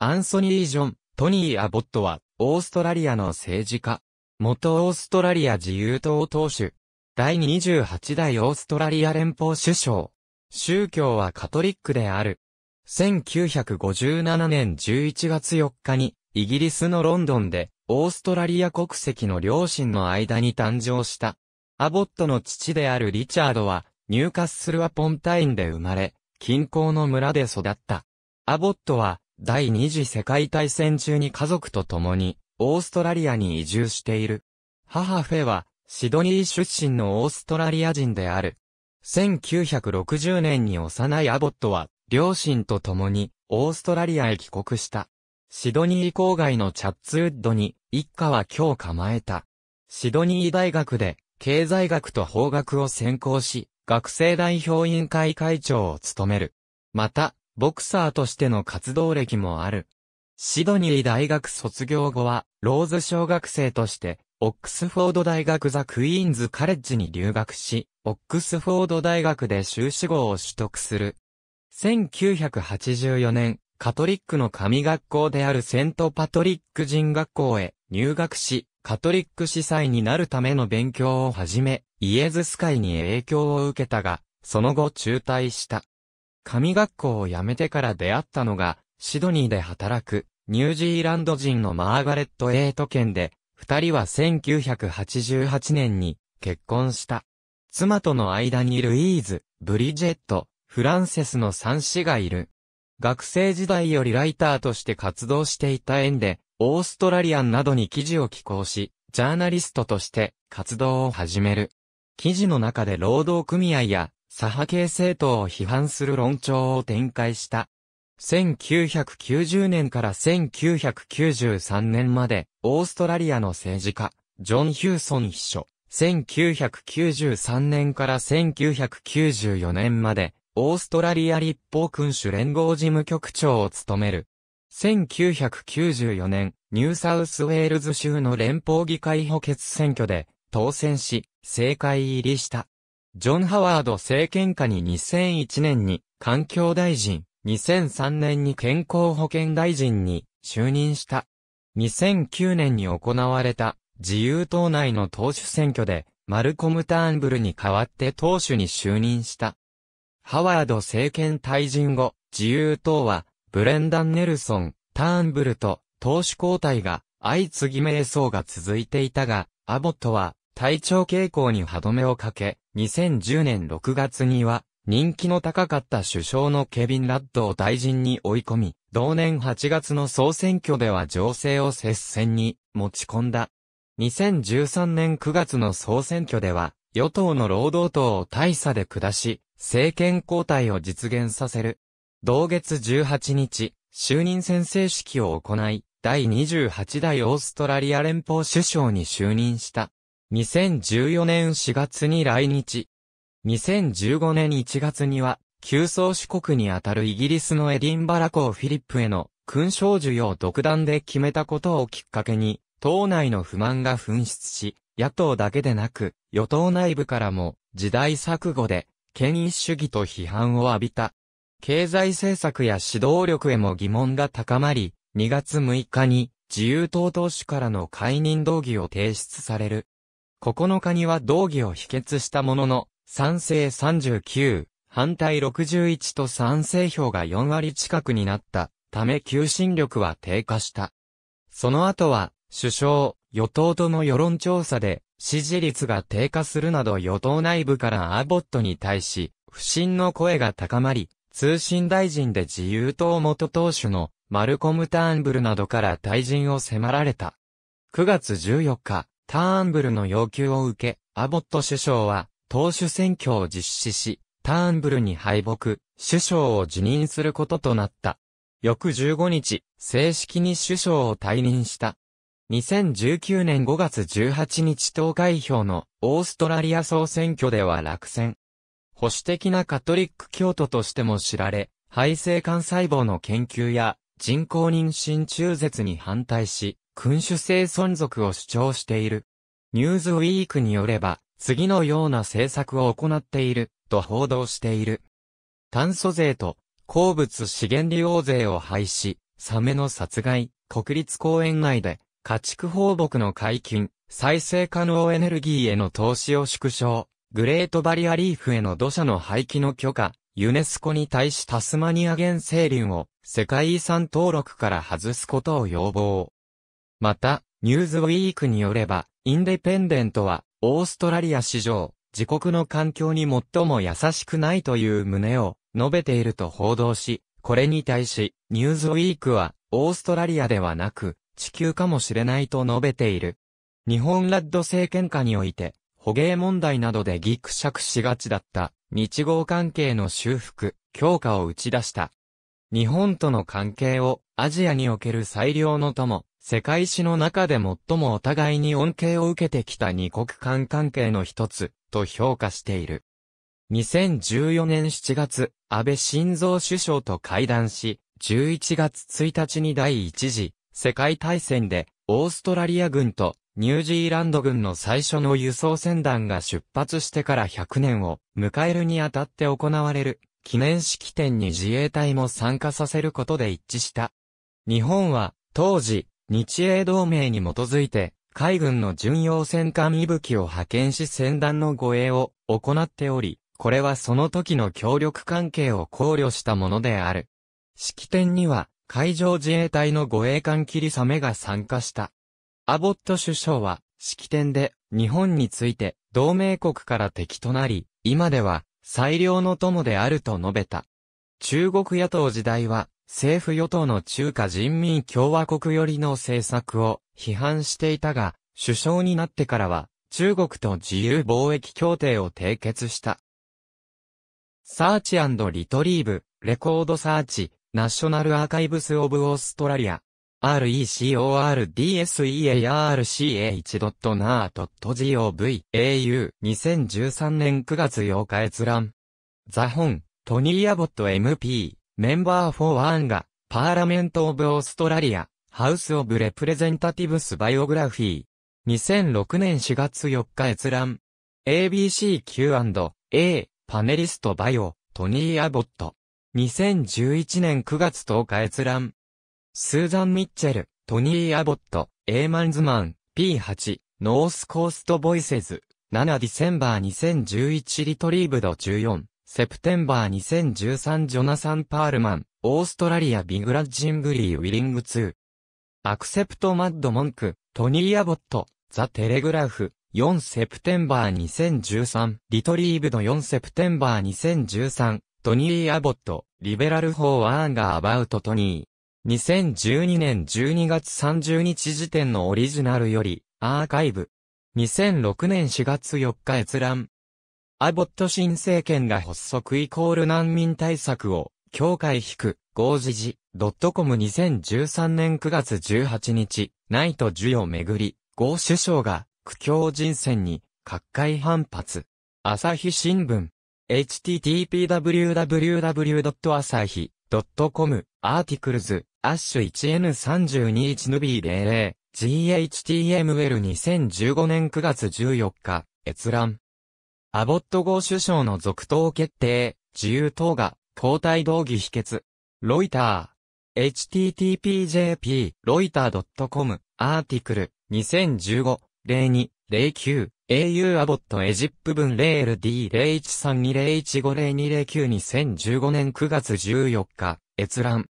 アンソニー・ジョン、トニー・アボットは、オーストラリアの政治家。元オーストラリア自由党党首。第28代オーストラリア連邦首相。宗教はカトリックである。1957年11月4日に、イギリスのロンドンで、オーストラリア国籍の両親の間に誕生した。アボットの父であるリチャードは、ニューカッスルアポンタインで生まれ、近郊の村で育った。アボットは、第二次世界大戦中に家族と共に、オーストラリアに移住している。母フェは、シドニー出身のオーストラリア人である。1960年に幼いアボットは、両親と共に、オーストラリアへ帰国した。シドニー郊外のチャッツウッドに、一家は今日構えた。シドニー大学で、経済学と法学を専攻し、学生代表委員会会長を務める。また、ボクサーとしての活動歴もある。シドニー大学卒業後は、ローズ小学生として、オックスフォード大学ザ・クイーンズ・カレッジに留学し、オックスフォード大学で修士号を取得する。1984年、カトリックの神学校であるセント・パトリック人学校へ入学し、カトリック司祭になるための勉強を始め、イエズス会に影響を受けたが、その後中退した。神学校を辞めてから出会ったのが、シドニーで働く、ニュージーランド人のマーガレット・エイト県で、二人は1988年に結婚した。妻との間にルイーズ、ブリジェット、フランセスの三子がいる。学生時代よりライターとして活動していた縁で、オーストラリアンなどに記事を寄稿し、ジャーナリストとして活動を始める。記事の中で労働組合や左派系政党を批判する論調を展開した。1990年から1993年まで、オーストラリアの政治家、ジョン・ヒューソン秘書。1993年から1994年まで、オーストラリア立法君主連合事務局長を務める。1994年、ニューサウスウェールズ州の連邦議会補欠選挙で、当選し、政界入りした。ジョン・ハワード政権下に2001年に環境大臣、2003年に健康保険大臣に就任した。2009年に行われた自由党内の党首選挙でマルコム・ターンブルに代わって党首に就任した。ハワード政権退陣後、自由党はブレンダン・ネルソン、ターンブルと党首交代が相次ぎ迷走が続いていたが、アボットは体調傾向に歯止めをかけ、2010年6月には、人気の高かった首相のケビン・ラッドを大臣に追い込み、同年8月の総選挙では情勢を接戦に持ち込んだ。2013年9月の総選挙では、与党の労働党を大差で下し、政権交代を実現させる。同月18日、就任宣誓式を行い、第28代オーストラリア連邦首相に就任した。2014年4月に来日。2015年1月には、旧宗主国にあたるイギリスのエディンバラ公フィリップへの勲章授与を独断で決めたことをきっかけに、党内の不満が噴出し、野党だけでなく、与党内部からも、時代錯誤で、権威主義と批判を浴びた。経済政策や指導力へも疑問が高まり、2月6日に、自由党党首からの解任動議を提出される。9日には同議を否決したものの、賛成39、反対61と賛成票が4割近くになったため求心力は低下した。その後は、首相、与党との世論調査で、支持率が低下するなど与党内部からアボットに対し、不信の声が高まり、通信大臣で自由党元党首のマルコム・ターンブルなどから退陣を迫られた。9月14日、ターンブルの要求を受け、アボット首相は、党首選挙を実施し、ターンブルに敗北、首相を辞任することとなった。翌15日、正式に首相を退任した。2019年5月18日投開票のオーストラリア総選挙では落選。保守的なカトリック教徒としても知られ、肺性幹細胞の研究や人工妊娠中絶に反対し、君主制存続を主張している。ニューズウィークによれば、次のような政策を行っている、と報道している。炭素税と、鉱物資源利用税を廃止、サメの殺害、国立公園内で、家畜放牧の解禁、再生可能エネルギーへの投資を縮小、グレートバリアリーフへの土砂の廃棄の許可、ユネスコに対しタスマニア原生林を世界遺産登録から外すことを要望。また、ニューズウィークによれば、インデペンデントは、オーストラリア史上、自国の環境に最も優しくないという旨を述べていると報道し、これに対し、ニューズウィークは、オーストラリアではなく、地球かもしれないと述べている。日本ラッド政権下において、捕鯨問題などでギクシャクしがちだった、日豪関係の修復、強化を打ち出した。日本との関係をアジアにおける最良の友、世界史の中で最もお互いに恩恵を受けてきた二国間関係の一つ、と評価している。2014年7月、安倍晋三首相と会談し、11月1日に第一次世界大戦で、オーストラリア軍とニュージーランド軍の最初の輸送船団が出発してから100年を迎えるにあたって行われる記念式典に自衛隊も参加させることで一致した。日本は当時日英同盟に基づいて、海軍の巡洋戦艦伊吹を派遣し戦団の護衛を行っており、これはその時の協力関係を考慮したものである。式典には、海上自衛隊の護衛艦霧雨が参加した。アボット首相は、式典で、日本について、同盟国から敵となり、今では、最良の友であると述べた。中国野党時代は、政府与党の中華人民共和国寄りの政策を批判していたが、首相になってからは、中国と自由貿易協定を締結した。サーチリトリーブ、レコードサーチ、ナショナルアーカイブスオブオーストラリア、recordsarca.nar.ca.gov.au2013 年9月8日閲覧。ザホン、トニー・アボット MP。メンバーフォワンが、パーラメント・オブ・オーストラリア、ハウス・オブ・レプレゼンタティブス・バイオグラフィー。2006年4月4日閲覧。ABCQ&A、パネリスト・バイオ、トニー・アボット。2011年9月10日閲覧。スーザン・ミッチェル、トニー・アボット、エーマンズマン、P8、ノース・コースト・ボイセズ、7ディセンバー2011リトリーブド14。セプテンバー2013ジョナサン・パールマン、オーストラリアビグラッジングリー・ウィリング2。アクセプト・マッド・モンク、トニー・アボット、ザ・テレグラフ、4セプテンバー2013、リトリーブド4セプテンバー2013、トニー・アボット、リベラル・フォー・アンガー・アバウト・トニー。2012年12月30日時点のオリジナルより、アーカイブ。2006年4月4日閲覧。アボット新政権が発足イコール難民対策を、協会引く、合時時、ドットコム2013年9月18日、ナイト授与めぐり、合首相が、苦境人選に、各界反発。朝日新聞、http://www.asahi.com、アーティクルズ、アッシュ 1N321NB00、GHTML2015 年9月14日、閲覧。アボット号首相の続投決定、自由党が、交代動議否決。ロイター。http://jp, ロイター .com、アーティクル、2015、02、09、au アボットエジプ分文 0LD01320150292015 年9月14日、閲覧。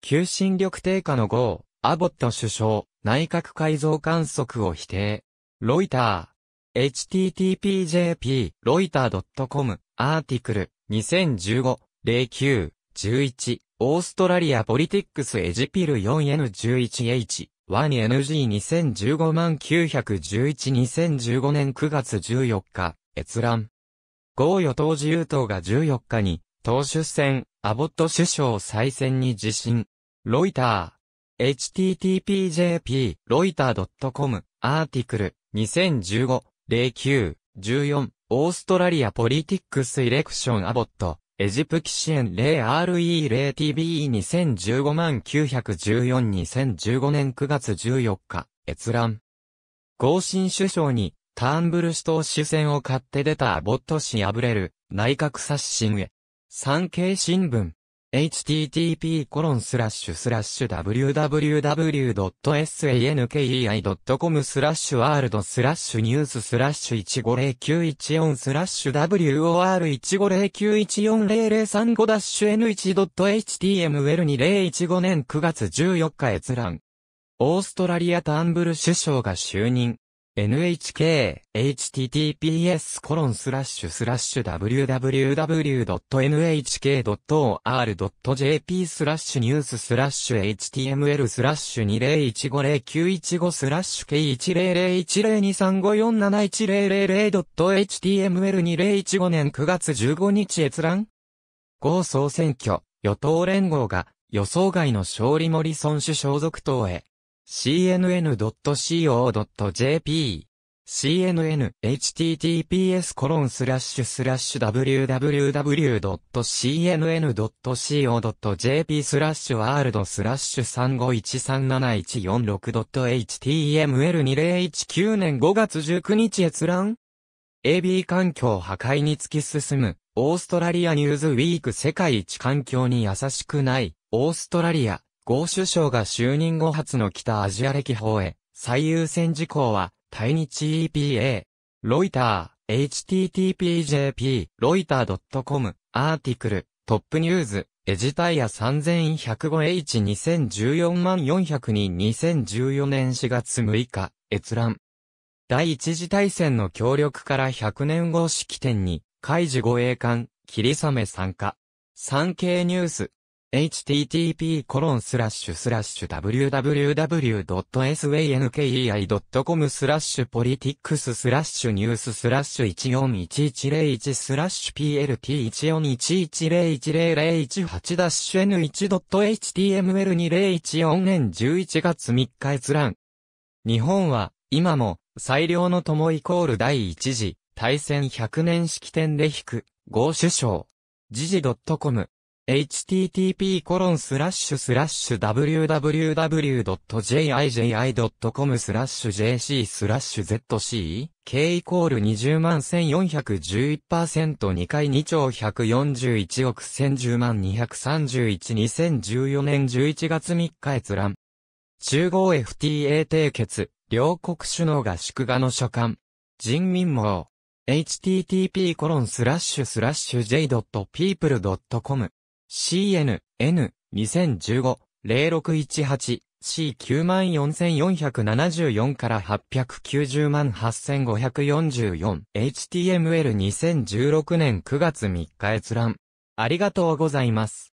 求心力低下の号、アボット首相、内閣改造観測を否定。ロイター。http.jp、ロイター .com、アーティクル、2015、09、11、オーストラリアポリティックスエジピル 4N11H、1NG2015 万911 2015年9月14日、閲覧。豪与党自由党が14日に、党首選、アボット首相再選に自信。ロイター。http.jp、ロイター .com、アーティクル、2015、09、14、オーストラリアポリティックスイレクションアボット、エジプキシエン 0RE0TBE2015-914-2015 年9月14日、閲覧。合心首相に、ターンブル氏党首戦を買って出たアボット氏敗れる、内閣刷新へ。産経新聞。http://www.sankei.com スラッシュワールドスラッシュニューススラッシュ150914スラッシュ WOR1509140035-n1.html2015 年9月14日閲覧。オーストラリアターンブル首相が就任。NHK https コロンスラッシュスラッシュ www.nhk.or.jp スラッシュニューススラッシュ html スラッシュ201500915スラッシュ K1001235477100.html2015 年9月15日閲覧合総選挙、与党連合が予想外の勝利モリソン氏党へ cnn.co.jp cnn https コロンスラッシュスラッシュ www.cnn.co.jp スラッシュワールドスラッシュ 35137146.html2019 年5月19日閲覧 AB 環境破壊に突き進む、オーストラリアニューズウィーク世界一環境に優しくない、オーストラリア。豪首相が就任後初の北アジア歴訪へ、最優先事項は、対日 EPA、ロイター、httpjp、ロイター .com、アーティクル、トップニューズ、エジタイヤ 3105H2014 万400に2014年4月6日、閲覧。第一次大戦の協力から100年後式典に、海事護衛艦、霧雨参加。産経ニュース。http://www.sankei.com スラッシュポリティックススラッシュニューススラッシュ141101スラッシュ PLT14110018 ダッシュ N1.html2014 年11月3日閲覧。日本は今も最良の友イコール第一次大戦100年式典で引く合首相。時事 .com http://www.jiji.com コロンススララッッシシュュスラッシュ jc スラッシュ zc k イコール20万 1411%2 回2兆141億1010万2312014年11月3日閲覧。中央 FTA 締結、両国首脳が祝賀の書簡。人民網。http://j.people.com コロンススララッッシュ CN-N2015-0618C94474 から8908544 HTML2016 年9月3日閲覧。ありがとうございます。